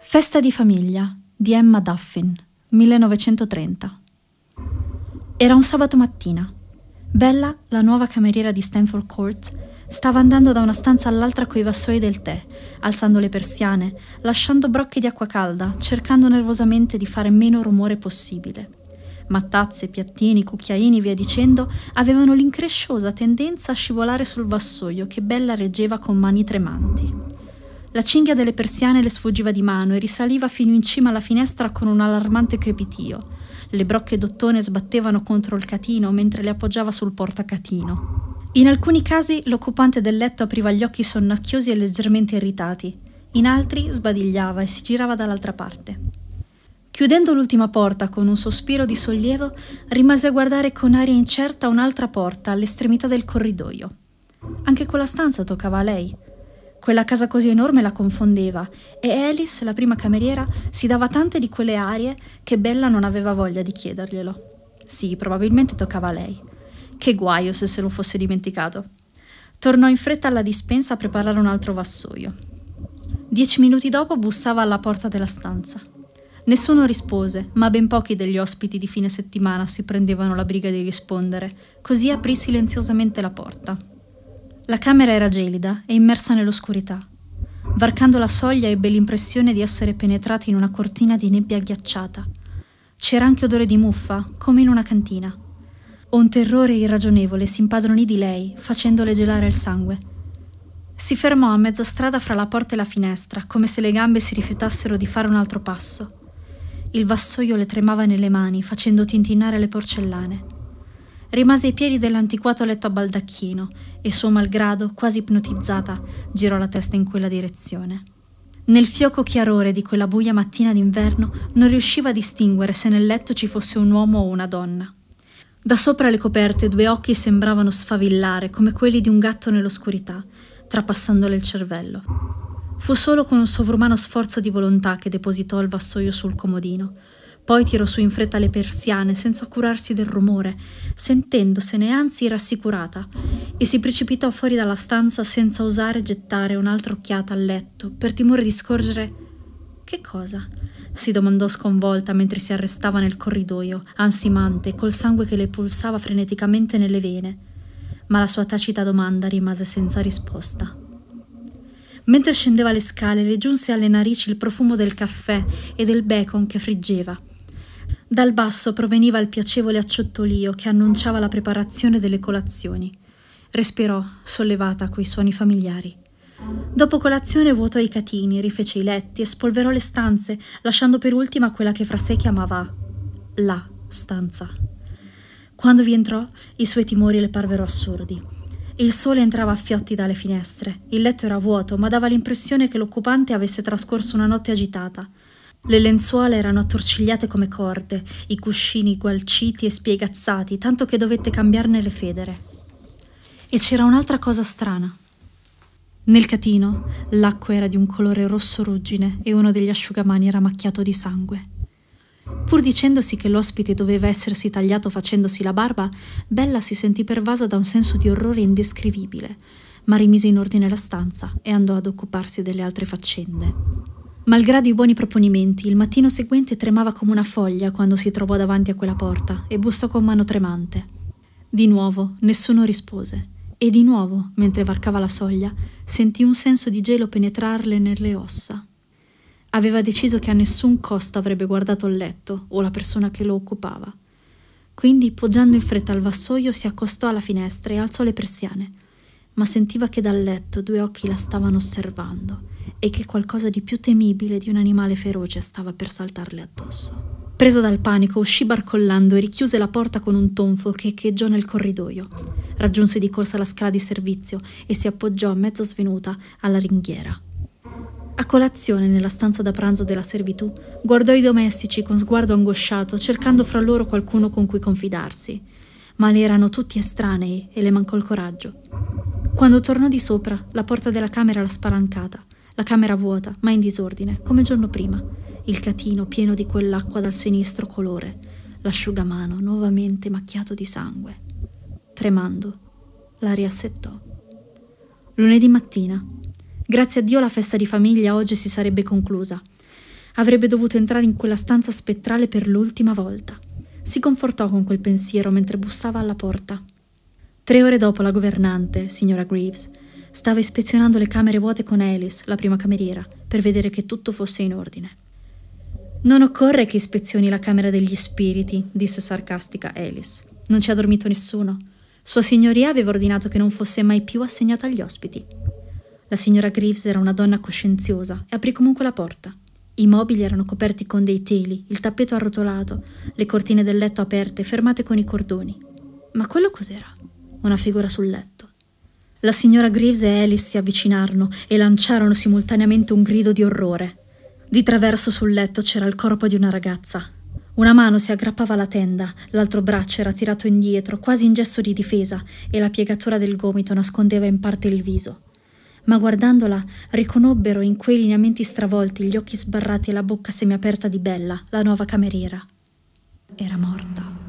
Festa di famiglia di Emma Duffin, 1930. Era un sabato mattina. Bella, la nuova cameriera di Stanford Court, stava andando da una stanza all'altra coi vassoi del tè, alzando le persiane, lasciando brocche di acqua calda, cercando nervosamente di fare meno rumore possibile ma tazze, piattini, cucchiaini e via dicendo avevano l'incresciosa tendenza a scivolare sul vassoio che Bella reggeva con mani tremanti. La cinghia delle persiane le sfuggiva di mano e risaliva fino in cima alla finestra con un allarmante crepitio. Le brocche d'ottone sbattevano contro il catino mentre le appoggiava sul portacatino. In alcuni casi l'occupante del letto apriva gli occhi sonnacchiosi e leggermente irritati, in altri sbadigliava e si girava dall'altra parte. Chiudendo l'ultima porta con un sospiro di sollievo, rimase a guardare con aria incerta un'altra porta all'estremità del corridoio. Anche quella stanza toccava a lei. Quella casa così enorme la confondeva e Alice, la prima cameriera, si dava tante di quelle arie che Bella non aveva voglia di chiederglielo. Sì, probabilmente toccava a lei. Che guaio se se lo fosse dimenticato. Tornò in fretta alla dispensa a preparare un altro vassoio. Dieci minuti dopo bussava alla porta della stanza. Nessuno rispose, ma ben pochi degli ospiti di fine settimana si prendevano la briga di rispondere, così aprì silenziosamente la porta. La camera era gelida e immersa nell'oscurità. Varcando la soglia ebbe l'impressione di essere penetrati in una cortina di nebbia ghiacciata. C'era anche odore di muffa, come in una cantina. Un terrore irragionevole si impadronì di lei, facendole gelare il sangue. Si fermò a mezza strada fra la porta e la finestra, come se le gambe si rifiutassero di fare un altro passo. Il vassoio le tremava nelle mani, facendo tintinnare le porcellane. Rimase ai piedi dell'antiquato letto a baldacchino e, suo malgrado, quasi ipnotizzata, girò la testa in quella direzione. Nel fioco chiarore di quella buia mattina d'inverno non riusciva a distinguere se nel letto ci fosse un uomo o una donna. Da sopra le coperte due occhi sembravano sfavillare come quelli di un gatto nell'oscurità, trapassandole il cervello. Fu solo con un sovrumano sforzo di volontà che depositò il vassoio sul comodino. Poi tirò su in fretta le persiane, senza curarsi del rumore, sentendosene anzi rassicurata, e si precipitò fuori dalla stanza senza osare gettare un'altra occhiata al letto, per timore di scorgere. Che cosa? si domandò sconvolta mentre si arrestava nel corridoio, ansimante, col sangue che le pulsava freneticamente nelle vene. Ma la sua tacita domanda rimase senza risposta. Mentre scendeva le scale le giunse alle narici il profumo del caffè e del bacon che friggeva. Dal basso proveniva il piacevole acciottolio che annunciava la preparazione delle colazioni. Respirò, sollevata a quei suoni familiari. Dopo colazione vuotò i catini, rifece i letti e spolverò le stanze, lasciando per ultima quella che fra sé chiamava la stanza. Quando vi entrò, i suoi timori le parvero assurdi. Il sole entrava a fiotti dalle finestre. Il letto era vuoto, ma dava l'impressione che l'occupante avesse trascorso una notte agitata. Le lenzuola erano attorcigliate come corde, i cuscini gualciti e spiegazzati, tanto che dovette cambiarne le federe. E c'era un'altra cosa strana. Nel catino l'acqua era di un colore rosso ruggine e uno degli asciugamani era macchiato di sangue. Pur dicendosi che l'ospite doveva essersi tagliato facendosi la barba, Bella si sentì pervasa da un senso di orrore indescrivibile, ma rimise in ordine la stanza e andò ad occuparsi delle altre faccende. Malgrado i buoni proponimenti, il mattino seguente tremava come una foglia quando si trovò davanti a quella porta e bussò con mano tremante. Di nuovo nessuno rispose e di nuovo, mentre varcava la soglia, sentì un senso di gelo penetrarle nelle ossa. Aveva deciso che a nessun costo avrebbe guardato il letto o la persona che lo occupava. Quindi, poggiando in fretta al vassoio, si accostò alla finestra e alzò le persiane, ma sentiva che dal letto due occhi la stavano osservando e che qualcosa di più temibile di un animale feroce stava per saltarle addosso. Presa dal panico, uscì barcollando e richiuse la porta con un tonfo che echeggiò nel corridoio. Raggiunse di corsa la scala di servizio e si appoggiò mezzo svenuta alla ringhiera. A colazione nella stanza da pranzo della servitù, guardò i domestici con sguardo angosciato, cercando fra loro qualcuno con cui confidarsi, ma le erano tutti estranei e le mancò il coraggio. Quando tornò di sopra, la porta della camera era spalancata, la camera vuota, ma in disordine, come il giorno prima, il catino pieno di quell'acqua dal sinistro colore, l'asciugamano nuovamente macchiato di sangue. Tremando, la riassettò. Lunedì mattina, Grazie a Dio la festa di famiglia oggi si sarebbe conclusa. Avrebbe dovuto entrare in quella stanza spettrale per l'ultima volta. Si confortò con quel pensiero mentre bussava alla porta. Tre ore dopo la governante, signora Greaves, stava ispezionando le camere vuote con Alice, la prima cameriera, per vedere che tutto fosse in ordine. Non occorre che ispezioni la camera degli spiriti, disse sarcastica Alice. Non ci ha dormito nessuno. Sua signoria aveva ordinato che non fosse mai più assegnata agli ospiti. La signora Greaves era una donna coscienziosa e aprì comunque la porta. I mobili erano coperti con dei teli, il tappeto arrotolato, le cortine del letto aperte, fermate con i cordoni. Ma quello cos'era? Una figura sul letto. La signora Greaves e Alice si avvicinarono e lanciarono simultaneamente un grido di orrore. Di traverso sul letto c'era il corpo di una ragazza. Una mano si aggrappava alla tenda, l'altro braccio era tirato indietro, quasi in gesto di difesa, e la piegatura del gomito nascondeva in parte il viso ma guardandola riconobbero in quei lineamenti stravolti gli occhi sbarrati e la bocca semiaperta di Bella, la nuova cameriera. Era morta.